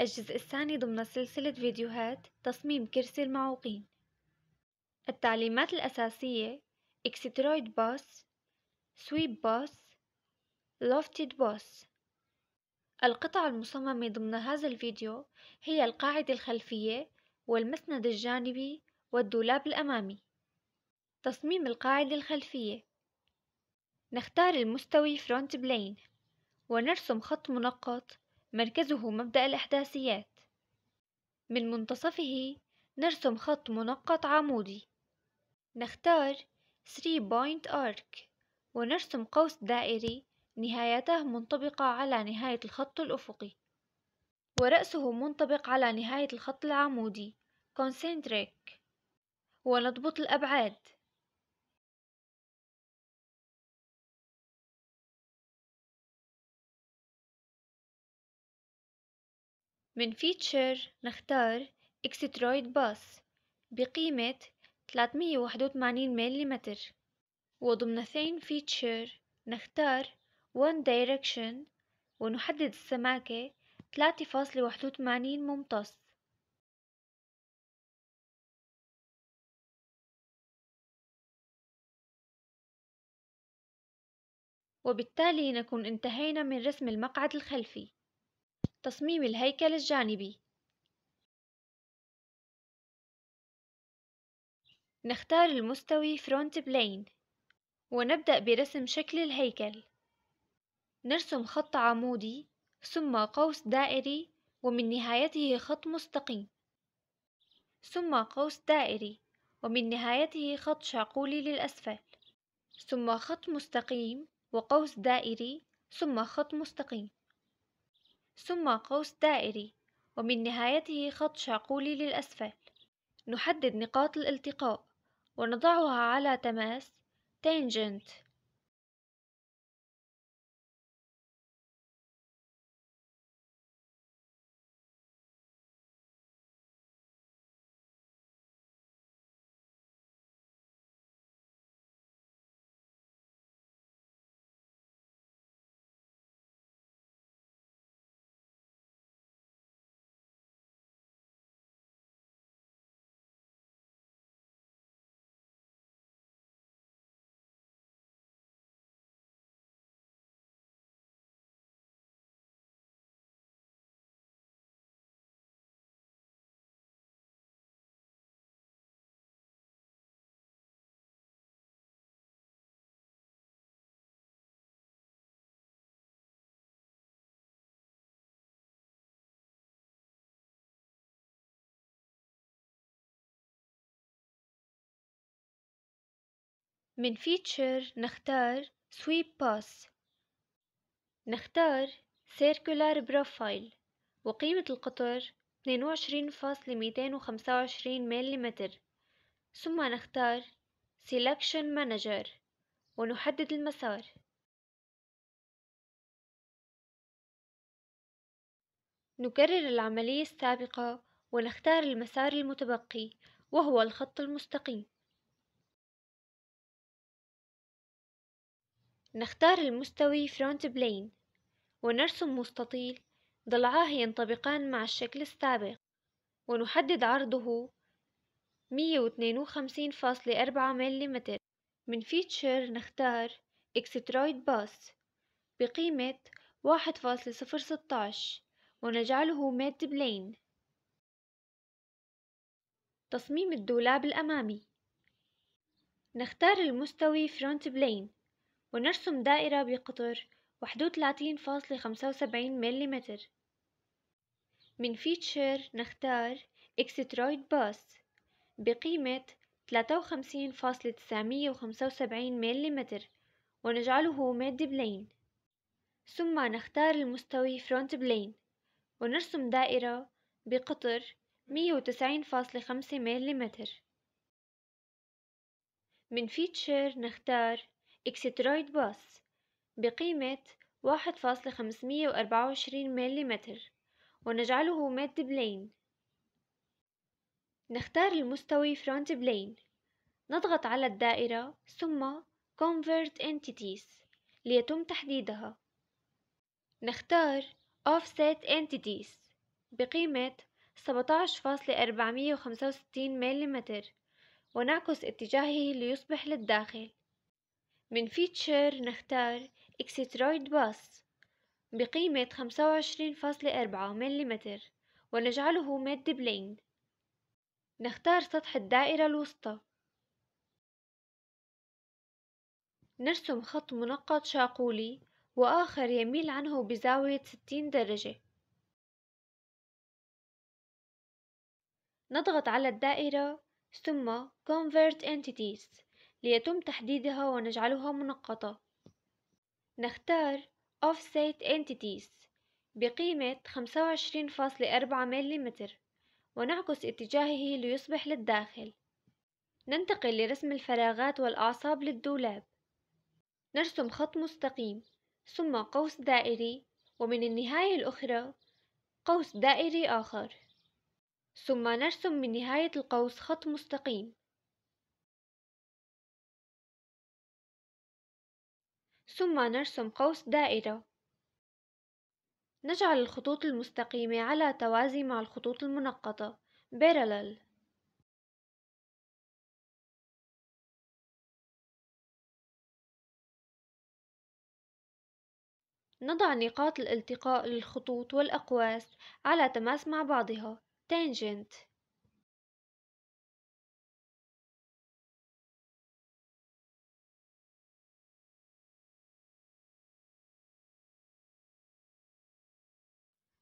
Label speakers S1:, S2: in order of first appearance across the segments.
S1: الجزء الثاني ضمن سلسلة فيديوهات تصميم كرسي المعوقين التعليمات الأساسية اكسترويد باس سويب باس لوفتيد باس القطع المصممة ضمن هذا الفيديو هي القاعدة الخلفية والمسند الجانبي والدولاب الأمامي تصميم القاعدة الخلفية نختار المستوي فرونت بلين ونرسم خط منقط مركزه مبدأ الإحداثيات من منتصفه نرسم خط منقط عمودي نختار 3 point arc ونرسم قوس دائري نهايته منطبقة على نهاية الخط الأفقي ورأسه منطبق على نهاية الخط العمودي concentric
S2: ونضبط الأبعاد من فيتشر نختار اكسترويد باص بقيمة
S1: 381 ملم وضمن ثين فيتشر نختار One Direction ونحدد السماكة
S2: 3.81 ممتص وبالتالي نكون انتهينا من رسم المقعد الخلفي تصميم
S1: الهيكل الجانبي نختار المستوي Front Plane ونبدأ برسم شكل الهيكل نرسم خط عمودي ثم قوس دائري ومن نهايته خط مستقيم ثم قوس دائري ومن نهايته خط شعقولي للأسفل ثم خط مستقيم وقوس دائري ثم خط مستقيم ثم قوس دائري ومن نهايته خط شعقولي للأسفل نحدد نقاط
S2: الالتقاء ونضعها على تماس tangent من فيتشر نختار سويب
S1: باس نختار circular بروفايل وقيمة القطر 22.225 ملم
S2: ثم نختار selection manager ونحدد المسار نكرر العملية السابقة ونختار المسار المتبقي وهو الخط
S1: المستقيم نختار المستوي فرونت بلين ونرسم مستطيل ضلعاه ينطبقان مع الشكل السابق ونحدد عرضه 152.4 ملم من فيتشر نختار اكسترويد باس بقيمة 1.016 ونجعله ميد بلين تصميم الدولاب الأمامي نختار المستوي فرونت بلين ونرسم دائرة بقطر وحدود 30.75 ملم من فيتشر نختار اكسترويد باس بقيمة 53.975 ملم ونجعله ميد بلين ثم نختار المستوي فرونت بلين ونرسم دائرة بقطر 190.5 ملم من فيتشر نختار إكسترويد باس بقيمة 1.524 فاصلة مليمتر ونجعله ميد بلين نختار المستوي فرونت بلين نضغط على الدائرة ثم Convert Entities ليتم تحديدها نختار Offset Entities بقيمة 17.465 ملم ونعكس اتجاهه ليصبح للداخل من فيتشر نختار اكسترويد باس بقيمة خمسة وعشرين فاصلة أربعة ملم ونجعله مد بليند نختار سطح الدائرة الوسطى نرسم خط منقط شاقولي وآخر يميل عنه بزاوية ستين درجة نضغط على الدائرة ثم Convert Entities ليتم تحديدها ونجعلها منقطة نختار Offset Entities بقيمة 25.4 ملم ونعكس اتجاهه ليصبح للداخل ننتقل لرسم الفراغات والأعصاب للدولاب نرسم خط مستقيم ثم قوس دائري ومن النهاية الأخرى قوس دائري آخر ثم نرسم من نهاية القوس خط مستقيم
S2: ثم نرسم قوس دائرة نجعل الخطوط المستقيمة على توازي مع الخطوط المنقطة parallel نضع نقاط الالتقاء للخطوط والأقواس على تماس مع بعضها tangent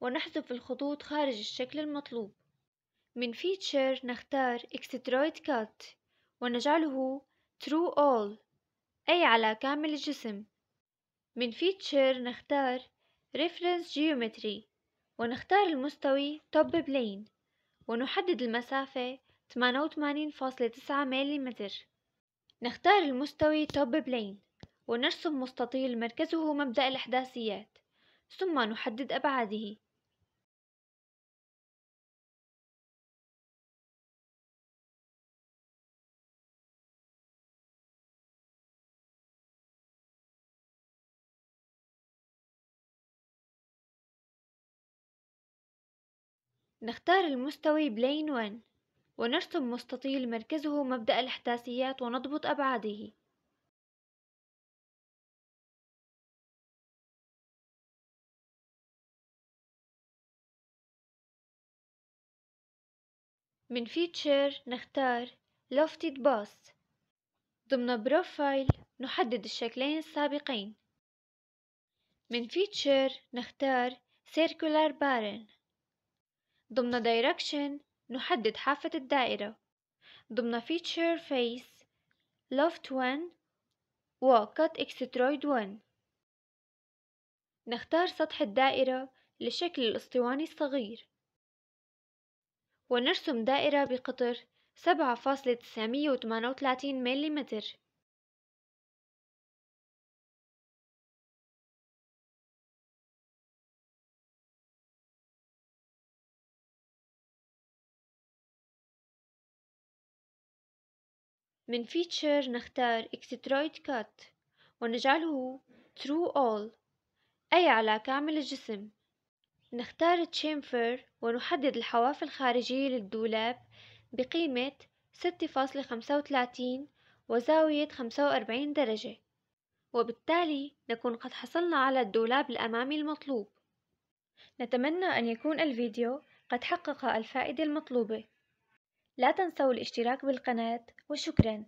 S1: ونحذف الخطوط خارج الشكل المطلوب من فيتشر نختار Extroid Cut ونجعله True All أي على كامل الجسم من فيتشر نختار Reference Geometry ونختار المستوي Top Plane ونحدد المسافة 88.9 ملم نختار المستوي Top Plane ونرسم مستطيل مركزه
S2: مبدأ الإحداثيات ثم نحدد أبعاده نختار المستوي بلين 1 ونرسم مستطيل مركزه مبدأ الإحداثيات ونضبط أبعاده من فيتشر نختار Lofted
S1: باس ضمن بروفايل نحدد الشكلين السابقين من فيتشر نختار circular barren ضمن Direction نحدد حافة الدائرة ضمن Feature Face Loft 1 و Cut Extroid 1 نختار سطح الدائرة للشكل الأسطواني الصغير ونرسم دائرة بقطر 7.938
S2: ملم من feature نختار extended cut ونجعله true
S1: all أي على كامل الجسم نختار chamfer ونحدد الحواف الخارجية للدولاب بقيمة 6.35 وزاوية 45 درجة وبالتالي نكون قد حصلنا على الدولاب الأمامي المطلوب نتمنى أن يكون الفيديو
S2: قد حقق الفائدة المطلوبة لا تنسوا الاشتراك بالقناة وشكراً